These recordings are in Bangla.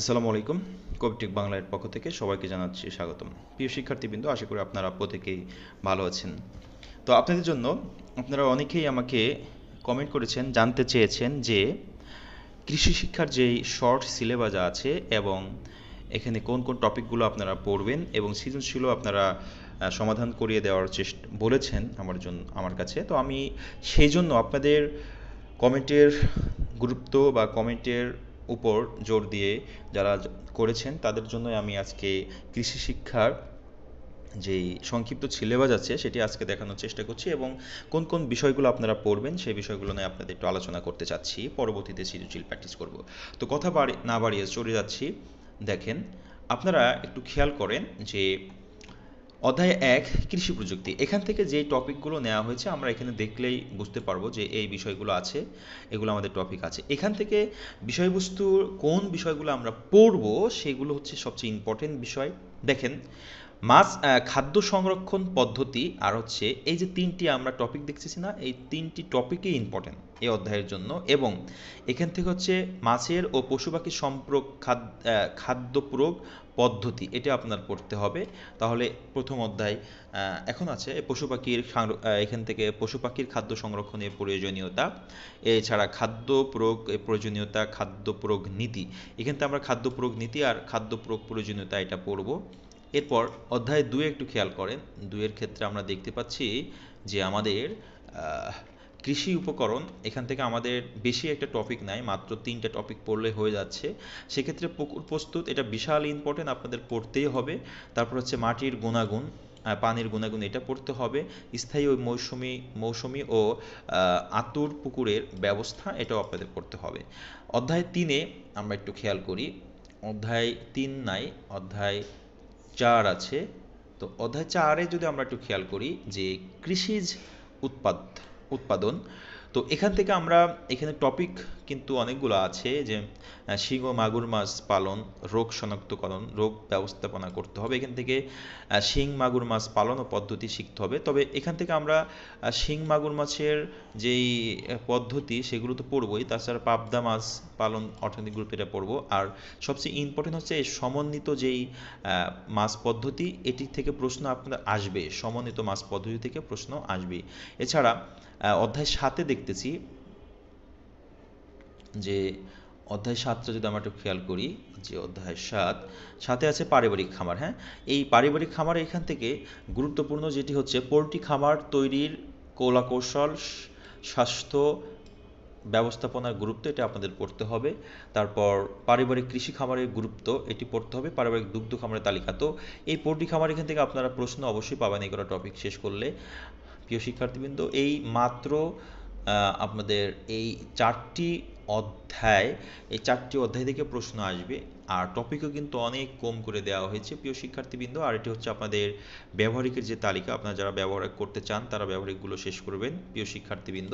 আসসালামু আলাইকুম কবিটিক বাংলার পক্ষ থেকে সবাইকে জানাচ্ছি স্বাগতম প্রিয় শিক্ষার্থীবৃন্দ আশা করি আপনারা প্রত্যেকেই ভালো আছেন তো আপনাদের জন্য আপনারা অনেকেই আমাকে কমেন্ট করেছেন জানতে চেয়েছেন যে কৃষি শিক্ষার যে শর্ট সিলেবাস আছে এবং এখানে কোন কোন টপিকগুলো আপনারা পড়বেন এবং সৃজনশীল আপনারা সমাধান করিয়ে দেওয়ার চেষ্টা বলেছেন আমার জন্য আমার কাছে তো আমি সেই জন্য আপনাদের কমেন্টের গুরুত্ব বা কমেন্টের উপর জোর দিয়ে যারা করেছেন তাদের জন্যই আমি আজকে কৃষি শিক্ষার যেই সংক্ষিপ্ত সিলেবাস আছে সেটি আজকে দেখানোর চেষ্টা করছি এবং কোন কোন বিষয়গুলো আপনারা পড়বেন সেই বিষয়গুলো নিয়ে আপনাদের একটু আলোচনা করতে চাচ্ছি পরবর্তীতে সৃজনশীল প্র্যাকটিস করব তো কথা না বাড়িয়ে চলে যাচ্ছি দেখেন আপনারা একটু খেয়াল করেন যে অধ্যায় এক কৃষি প্রযুক্তি এখান থেকে যে টপিকগুলো নেওয়া হয়েছে আমরা এখানে দেখলেই বুঝতে পারবো যে এই বিষয়গুলো আছে এগুলো আমাদের টপিক আছে এখান থেকে বিষয়বস্তু কোন বিষয়গুলো আমরা পড়ব সেগুলো হচ্ছে সবচেয়ে ইম্পর্টেন্ট বিষয় দেখেন মাছ খাদ্য সংরক্ষণ পদ্ধতি আর হচ্ছে এই যে তিনটি আমরা টপিক দেখতেছি না এই তিনটি টপিকই ইম্পর্টেন্ট এই অধ্যায়ের জন্য এবং এখান থেকে হচ্ছে মাছের ও পশু পাখি সম্পর্ক খাদ্য প্রয়োগ পদ্ধতি এটা আপনার পড়তে হবে তাহলে প্রথম অধ্যায় এখন আছে পশু পাখির এখান থেকে পশু পাখির খাদ্য সংরক্ষণের প্রয়োজনীয়তা এছাড়া খাদ্য প্রয়োগ প্রয়োজনীয়তা খাদ্য প্রয়োগ নীতি এখান থেকে আমরা খাদ্য প্রয়োগ নীতি আর খাদ্য প্রয়োগ প্রয়োজনীয়তা এটা পড়ব এরপর অধ্যায় দুয়ে একটু খেয়াল করেন দুয়ের ক্ষেত্রে আমরা দেখতে পাচ্ছি যে আমাদের কৃষি উপকরণ এখান থেকে আমাদের বেশি একটা টপিক নাই মাত্র তিনটা টপিক পড়লে হয়ে যাচ্ছে সেক্ষেত্রে পুকুর প্রস্তুত এটা বিশাল ইম্পর্টেন্ট আপনাদের পড়তেই হবে তারপর হচ্ছে মাটির গুণাগুণ পানির গুণাগুণ এটা পড়তে হবে স্থায়ী ওই মৌসুমি মৌসুমি ও আতুর পুকুরের ব্যবস্থা এটাও আপনাদের পড়তে হবে অধ্যায় তিনে আমরা একটু খেয়াল করি অধ্যায় তিন নাই অধ্যায় চার আছে তো অধ্যায় চারে যদি আমরা একটু খেয়াল করি যে কৃষিজ উৎপাদ উৎপাদন তো এখান থেকে আমরা এখানে টপিক কিন্তু অনেকগুলো আছে যে শিং ও মাগুর মাছ পালন রোগ শনাক্তকরণ রোগ ব্যবস্থাপনা করতে হবে এখান থেকে শিং মাগুর মাছ পালন ও পদ্ধতি শিখতে হবে তবে এখান থেকে আমরা শিং মাগুর মাছের যেই পদ্ধতি সেগুলো তো পড়বই তাছাড়া পাবদা মাছ পালন অর্থনৈতিক গ্রুপে এটা পড়বো আর সবচেয়ে ইম্পর্টেন্ট হচ্ছে সমন্বিত যেই মাছ পদ্ধতি এটি থেকে প্রশ্ন আপনার আসবে সমন্বিত মাছ পদ্ধতি থেকে প্রশ্ন আসবে এছাড়া অধ্যায় সাথে দেখ দেখতেছি যে অধ্যায় সাতটা যদি আমরা একটু খেয়াল করি যে অধ্যায় সাত সাথে আছে পারিবারিক খামার হ্যাঁ এই পারিবারিক খামার এখান থেকে গুরুত্বপূর্ণ যেটি হচ্ছে পোলট্রি খামার তৈরির কৌশল স্বাস্থ্য ব্যবস্থাপনার গুরুত্ব এটা আপনাদের পড়তে হবে তারপর পারিবারিক কৃষি খামারের গুরুত্ব এটি পড়তে হবে পারিবারিক দুগ্ধ খামারের তালিকা তো এই পোলট্রি খামার এখান থেকে আপনারা প্রশ্ন অবশ্যই পাবেন এই এগুলো টপিক শেষ করলে প্রিয় শিক্ষার্থীবৃন্দ এই মাত্র আপনাদের এই চারটি অধ্যায় এই চারটি অধ্যায় থেকে প্রশ্ন আসবে আর টপিকও কিন্তু অনেক কম করে দেওয়া হয়েছে প্রিয় শিক্ষার্থীবৃন্দ আর এটি হচ্ছে আপনাদের ব্যবহারিকের যে তালিকা আপনারা যারা ব্যবহার করতে চান তারা ব্যবহারিকগুলো শেষ করবেন প্রিয় শিক্ষার্থীবৃন্দ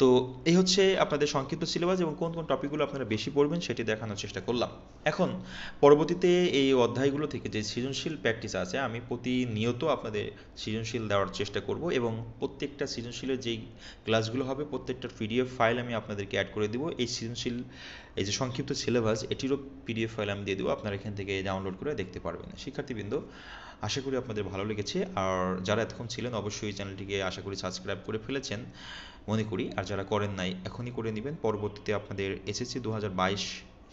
তো এই হচ্ছে আপনাদের সংক্ষিপ্ত সিলেবাস এবং কোন কোন টপিকগুলো আপনারা বেশি পড়বেন সেটি দেখানোর চেষ্টা করলাম এখন পরবর্তীতে এই অধ্যায়গুলো থেকে যে সৃজনশীল প্র্যাকটিস আছে আমি প্রতিনিয়ত আপনাদের সৃজনশীল দেওয়ার চেষ্টা করব এবং প্রত্যেকটা সৃজনশীলের যেই ক্লাসগুলো হবে প্রত্যেকটা পিডিএফ ফাইল আমি আপনাদেরকে অ্যাড করে দেবো এই সৃজনশীল এই যে সংক্ষিপ্ত সিলেবাস এটিরও পিডিএফ ফাইল আমি দিয়ে দেবো আপনারা এখান থেকে ডাউনলোড করে দেখতে পারবেন শিক্ষার্থীবৃন্দ আশা করি আপনাদের ভালো লেগেছে আর যারা এতক্ষণ ছিলেন অবশ্যই চ্যানেলটিকে আশা করি সাবস্ক্রাইব করে ফেলেছেন মনে করি আর যারা করেন নাই এখনই করে নেবেন পরবর্তীতে আপনাদের এসএসসি দু হাজার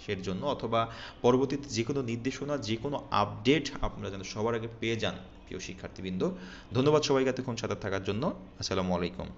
সের জন্য অথবা পরবর্তীতে যে কোনো নির্দেশনা যে কোনো আপডেট আপনারা যেন সবার আগে পেয়ে যান প্রিয় শিক্ষার্থীবৃন্দ ধন্যবাদ সবাইকে এতক্ষণ সাথে থাকার জন্য আসসালামু আলাইকুম